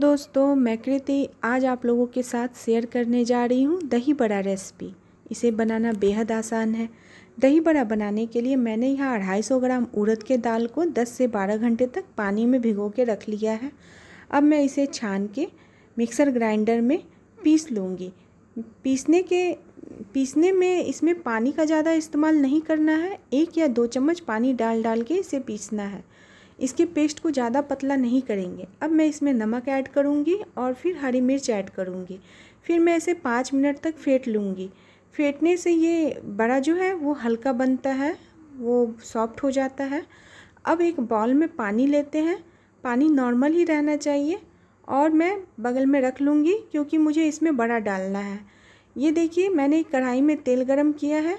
दोस्तों मैं कृति आज आप लोगों के साथ शेयर करने जा रही हूँ दही बड़ा रेसिपी इसे बनाना बेहद आसान है दही बड़ा बनाने के लिए मैंने यहाँ अढ़ाई सौ ग्राम उड़द के दाल को 10 से 12 घंटे तक पानी में भिगो के रख लिया है अब मैं इसे छान के मिक्सर ग्राइंडर में पीस लूँगी पीसने के पीसने में इसमें पानी का ज़्यादा इस्तेमाल नहीं करना है एक या दो चम्मच पानी डाल डाल के इसे पीसना है इसके पेस्ट को ज़्यादा पतला नहीं करेंगे अब मैं इसमें नमक ऐड करूँगी और फिर हरी मिर्च ऐड करूँगी फिर मैं इसे पाँच मिनट तक फेंट लूँगी फेंटने से ये बड़ा जो है वो हल्का बनता है वो सॉफ्ट हो जाता है अब एक बॉल में पानी लेते हैं पानी नॉर्मल ही रहना चाहिए और मैं बगल में रख लूँगी क्योंकि मुझे इसमें बड़ा डालना है ये देखिए मैंने कढ़ाई में तेल गरम किया है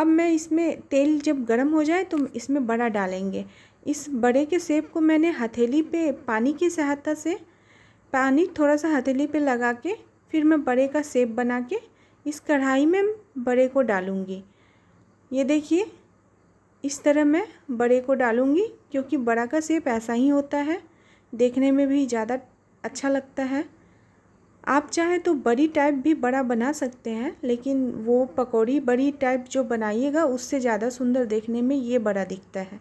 अब मैं इसमें तेल जब गरम हो जाए तो इसमें बड़ा डालेंगे इस बड़े के सेब को मैंने हथेली पे पानी की सहायता से पानी थोड़ा सा हथेली पे लगा के फिर मैं बड़े का सेब बना के इस कढ़ाई में बड़े को डालूँगी ये देखिए इस तरह मैं बड़े को डालूँगी क्योंकि बड़ा का सेब ऐसा ही होता है देखने में भी ज़्यादा अच्छा लगता है आप चाहे तो बड़ी टाइप भी बड़ा बना सकते हैं लेकिन वो पकौड़ी बड़ी टाइप जो बनाइएगा उससे ज़्यादा सुंदर देखने में ये बड़ा दिखता है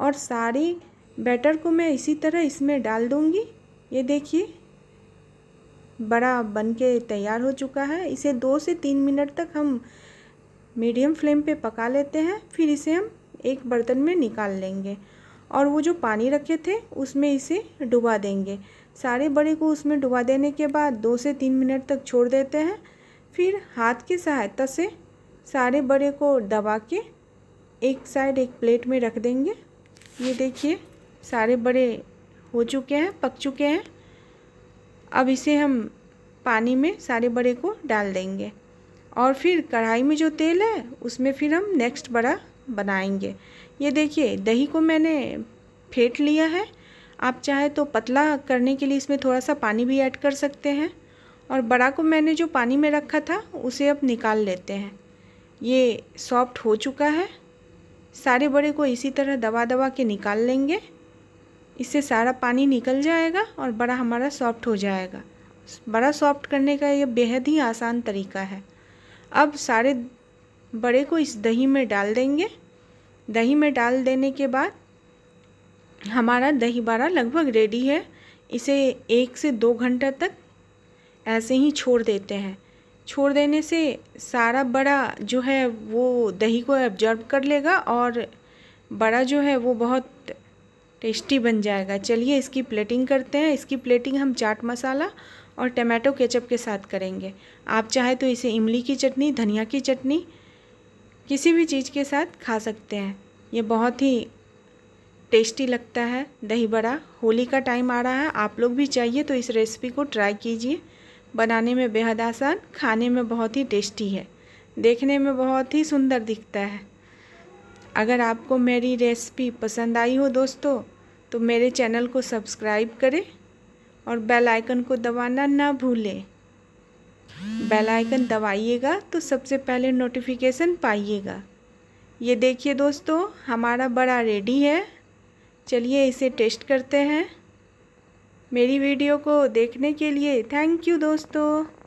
और सारी बैटर को मैं इसी तरह इसमें डाल दूंगी ये देखिए बड़ा बन के तैयार हो चुका है इसे दो से तीन मिनट तक हम मीडियम फ्लेम पे पका लेते हैं फिर इसे हम एक बर्तन में निकाल लेंगे और वो जो पानी रखे थे उसमें इसे डुबा देंगे सारे बड़े को उसमें डुबा देने के बाद दो से तीन मिनट तक छोड़ देते हैं फिर हाथ की सहायता से सारे बड़े को दबा के एक साइड एक प्लेट में रख देंगे ये देखिए सारे बड़े हो चुके हैं पक चुके हैं अब इसे हम पानी में सारे बड़े को डाल देंगे और फिर कढ़ाई में जो तेल है उसमें फिर हम नेक्स्ट बड़ा बनाएंगे ये देखिए दही को मैंने फेंट लिया है आप चाहे तो पतला करने के लिए इसमें थोड़ा सा पानी भी ऐड कर सकते हैं और बड़ा को मैंने जो पानी में रखा था उसे अब निकाल लेते हैं ये सॉफ्ट हो चुका है सारे बड़े को इसी तरह दबा दबा के निकाल लेंगे इससे सारा पानी निकल जाएगा और बड़ा हमारा सॉफ्ट हो जाएगा बड़ा सॉफ्ट करने का यह बेहद ही आसान तरीका है अब सारे बड़े को इस दही में डाल देंगे दही में डाल देने के बाद हमारा दही बड़ा लगभग रेडी है इसे एक से दो घंटा तक ऐसे ही छोड़ देते हैं छोड़ देने से सारा बड़ा जो है वो दही को एब्जॉर्ब कर लेगा और बड़ा जो है वो बहुत टेस्टी बन जाएगा चलिए इसकी प्लेटिंग करते हैं इसकी प्लेटिंग हम चाट मसाला और टमाटो केचप के साथ करेंगे आप चाहे तो इसे इमली की चटनी धनिया की चटनी किसी भी चीज़ के साथ खा सकते हैं ये बहुत ही टेस्टी लगता है दही बड़ा होली का टाइम आ रहा है आप लोग भी चाहिए तो इस रेसिपी को ट्राई कीजिए बनाने में बेहद आसान खाने में बहुत ही टेस्टी है देखने में बहुत ही सुंदर दिखता है अगर आपको मेरी रेसिपी पसंद आई हो दोस्तों तो मेरे चैनल को सब्सक्राइब करें और बेल आइकन को दबाना ना भूलें बेल आइकन दबाइएगा तो सबसे पहले नोटिफिकेशन पाइएगा ये देखिए दोस्तों हमारा बड़ा रेडी है चलिए इसे टेस्ट करते हैं मेरी वीडियो को देखने के लिए थैंक यू दोस्तों